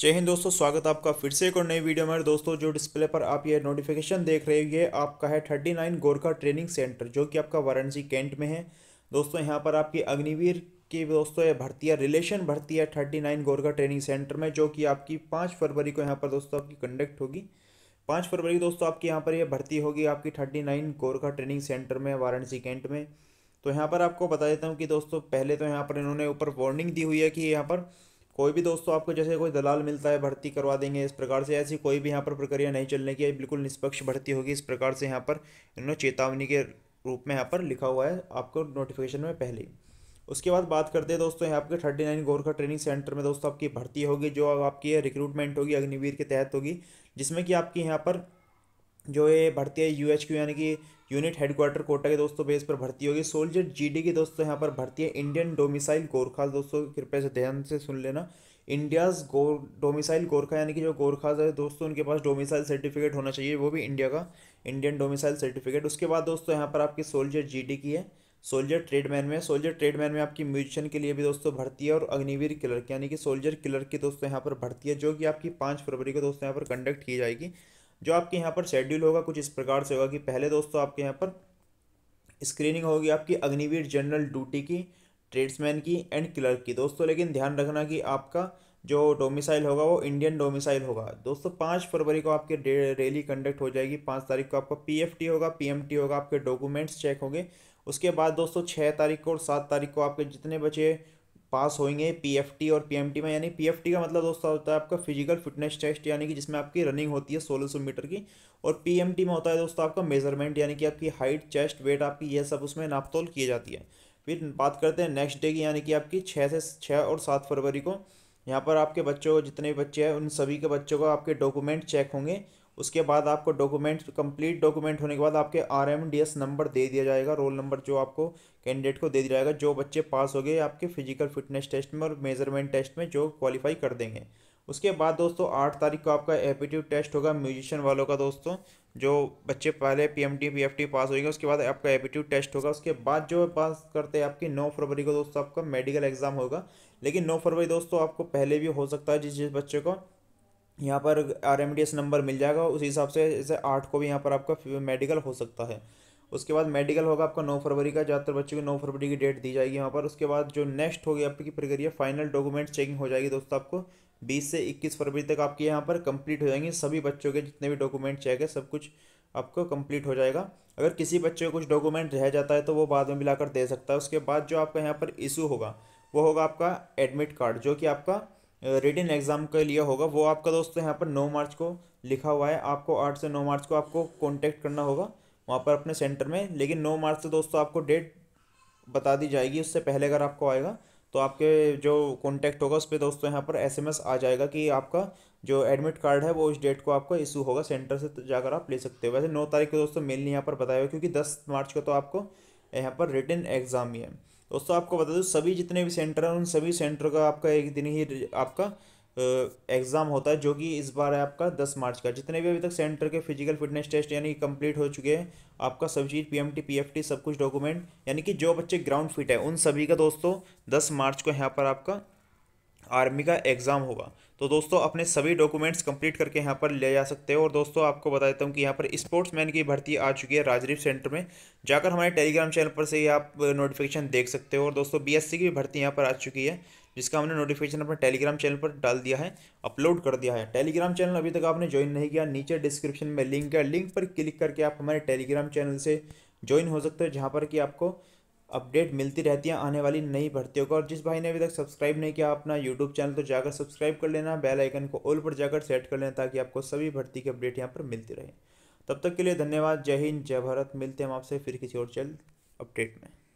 जय हिंद दोस्तों स्वागत आपका फिर से एक और नई वीडियो में दोस्तों जो डिस्प्ले पर आप ये नोटिफिकेशन देख रहे हो ये आपका है thirty nine Gorkha training centre जो कि आपका वाराणसी कैंट में है दोस्तों यहाँ पर आपकी अग्निवीर की दोस्तों ये भर्ती है रिलेशन भर्ती है thirty nine Gorkha training centre में जो कि आपकी पाँच फरवरी को यहाँ पर दोस्तों आपकी कंडक्ट होगी पाँच फरवरी दोस्तों आपकी यहाँ पर यह भर्ती होगी आपकी thirty nine Gorkha training centre में वाराणसी कैंट में तो यहाँ पर आपको बता देता हूँ कि दोस्तों पहले तो यहाँ पर इन्होंने ऊपर वार्निंग दी हुई है कि यहाँ पर कोई भी दोस्तों आपको जैसे कोई दलाल मिलता है भर्ती करवा देंगे इस प्रकार से ऐसी कोई भी यहाँ पर प्रक्रिया नहीं चलने की बिल्कुल निष्पक्ष भर्ती होगी इस प्रकार से यहाँ पर इन्होंने चेतावनी के रूप में यहाँ पर लिखा हुआ है आपको नोटिफिकेशन में पहले उसके बाद बात करते हैं दोस्तों यहाँ आपके thirty nine Gorkha training centre में दोस्तों आपकी भर्ती होगी जो आपकी रिक्रूटमेंट होगी अग्निवीर के तहत होगी जिसमें कि आपकी यहाँ पर जो ये भर्ती है यू एच क्यू यानी कि यूनिट हेडक्वार्टर कोटा के दोस्तों बेस पर भर्ती होगी सोल्जर जीडी की दोस्तों यहाँ पर भर्ती है इंडियन डोमिसाइल गोरखा दोस्तों कृपया से ध्यान से सुन लेना इंडियाज गो डोमिसाइल गोरखा यानी कि जो गोरखाज है दोस्तों उनके पास डोमिसाइल सर्टिफिकेट होना चाहिए वो भी इंडिया का इंडियन डोमिसाइल सर्टिफिकेट उसके बाद दोस्तों यहाँ पर आपकी सोल्जर जी की है सोल्जर ट्रेडमैन में सोल्जर ट्रेडमैन में आपकी म्यूजिशियन के लिए भी दोस्तों भर्ती है और अग्निवीर क्लर्क यानी कि सोल्जर क्लर्क की दोस्तों यहाँ पर भर्ती है जो कि आपकी पाँच फरवरी को दोस्तों यहाँ पर कंडक्ट की जाएगी जो आपके यहाँ पर शेड्यूल होगा कुछ इस प्रकार से होगा कि पहले दोस्तों आपके यहाँ पर स्क्रीनिंग होगी आपकी अग्निवीर जनरल ड्यूटी की ट्रेड्समैन की एंड क्लर्क की दोस्तों लेकिन ध्यान रखना कि आपका जो डोमिसाइल होगा वो इंडियन डोमिसाइल होगा दोस्तों पाँच फरवरी को आपके रैली कंडक्ट हो जाएगी पाँच तारीख को आपका पीएफटी होगा पीएमटी होगा आपके डॉक्यूमेंट्स चेक होंगे उसके बाद दोस्तों छः तारीख को और सात तारीख को आपके जितने बचे पास होंगे पीएफटी और पीएमटी में यानी पीएफटी का मतलब दोस्तों होता है आपका फिजिकल फिटनेस टेस्ट यानी कि जिसमें आपकी रनिंग होती है सोलह सौ मीटर की और पीएमटी में होता है दोस्तों आपका मेजरमेंट यानी कि आपकी हाइट चेस्ट वेट आपकी यह सब उसमें नापतोल की जाती है फिर बात करते हैं नेक्स्ट डे की यानी कि आपकी छः से छः और सात फरवरी को यहाँ पर आपके बच्चों जितने भी बच्चे हैं उन सभी के बच्चों का आपके डॉक्यूमेंट चेक होंगे उसके बाद आपको डॉक्यूमेंट कंप्लीट डॉक्यूमेंट होने के बाद आपके R M D S number दे दिया जाएगा रोल नंबर जो आपको कैंडिडेट को दे दिया जाएगा जो बच्चे पास हो गए आपके फिजिकल फिटनेस टेस्ट में और मेजरमेंट टेस्ट में जो क्वालिफाई कर देंगे उसके बाद दोस्तों आठ तारीख को आपका एप्टीट्यूड टेस्ट होगा म्यूजिशियन वालों का दोस्तों जो बच्चे पहले P M T P F T pass होंगे उसके बाद आपका एप्टीट्यूड टेस्ट होगा उसके बाद जो पास करते हैं आपकी नौ फरवरी को दोस्तों आपका मेडिकल एग्ज़ाम होगा लेकिन नौ फरवरी दोस्तों आपको पहले भी हो सकता है जिस जिस बच्चे को यहाँ पर R M D S number मिल जाएगा उस हिसाब से जैसे आठ को भी यहाँ पर आपका मेडिकल हो सकता है उसके बाद मेडिकल होगा आपका नौ फरवरी का ज़्यादातर बच्चों को नौ फरवरी की डेट दी जाएगी यहाँ पर उसके बाद जो नेक्स्ट होगी आपकी प्रक्रिया फाइनल डॉक्यूमेंट चेकिंग हो जाएगी दोस्तों आपको बीस से इक्कीस फरवरी तक आपके यहाँ पर कंप्लीट हो जाएंगे सभी बच्चों के जितने भी डॉक्यूमेंट चेक है सब कुछ आपको कंप्लीट हो जाएगा अगर किसी बच्चे को कुछ डॉक्यूमेंट रह जाता है तो वो बाद में मिलाकर दे सकता है उसके बाद जो आपका यहाँ पर इशू होगा वो होगा आपका एडमिट कार्ड जो कि आपका रिटर्न एग्ज़ाम के लिए होगा वो आपका दोस्तों यहाँ पर नौ मार्च को लिखा हुआ है आपको आठ से नौ मार्च को आपको कॉन्टैक्ट करना होगा वहाँ पर अपने सेंटर में लेकिन नौ मार्च से दोस्तों आपको डेट बता दी जाएगी उससे पहले अगर आपको आएगा तो आपके जो कॉन्टैक्ट होगा उस पर दोस्तों यहाँ पर एसएमएस आ जाएगा कि आपका जो एडमिट कार्ड है वो उस डेट को आपको इशू होगा सेंटर से तो जाकर आप ले सकते हो वैसे नौ तारीख को दोस्तों मेल नहीं यहाँ पर बताया क्योंकि दस मार्च को तो आपको यहाँ पर रिटर्न एग्ज़ाम ही है दोस्तों आपको बता दूँ सभी जितने भी सेंटर हैं उन सभी सेंटर का आपका एक दिन ही आपका एग्ज़ाम होता है जो कि इस बार है आपका दस मार्च का जितने भी अभी तक सेंटर के फिजिकल फिटनेस टेस्ट यानी कंप्लीट हो चुके हैं आपका सब चीज़ पी एम सब कुछ डॉक्यूमेंट यानी कि जो बच्चे ग्राउंड फिट है उन सभी का दोस्तों दस मार्च को यहाँ पर आपका आर्मी का एग्ज़ाम होगा तो दोस्तों अपने सभी डॉक्यूमेंट्स कंप्लीट करके यहाँ पर ले जा सकते हो और दोस्तों आपको बता देता हूँ कि यहाँ पर स्पोर्ट्समैन की भर्ती आ चुकी है राजरीफ सेंटर में जाकर हमारे टेलीग्राम चैनल पर से ही आप नोटिफिकेशन देख सकते हो और दोस्तों बीएससी की भी भर्ती यहाँ पर आ चुकी है जिसका हमने नोटिफिकेशन अपने टेलीग्राम चैनल पर डाल दिया है अपलोड कर दिया है टेलीग्राम चैनल अभी तक आपने ज्वाइन नहीं किया नीचे डिस्क्रिप्शन में लिंक है लिंक पर क्लिक करके आप हमारे टेलीग्राम चैनल से ज्वाइन हो सकते हो जहाँ पर कि आपको अपडेट मिलती रहती है आने वाली नई भर्तियों को और जिस भाई ने अभी तक सब्सक्राइब नहीं किया अपना यूट्यूब चैनल तो जाकर सब्सक्राइब कर लेना बेल आइकन को ऑल पर जाकर सेट कर लेना ताकि आपको सभी भर्ती की अपडेट यहाँ पर मिलती रहे तब तक के लिए धन्यवाद जय हिंद जय भारत मिलते हैं हम आपसे फिर किसी और चल अपडेट में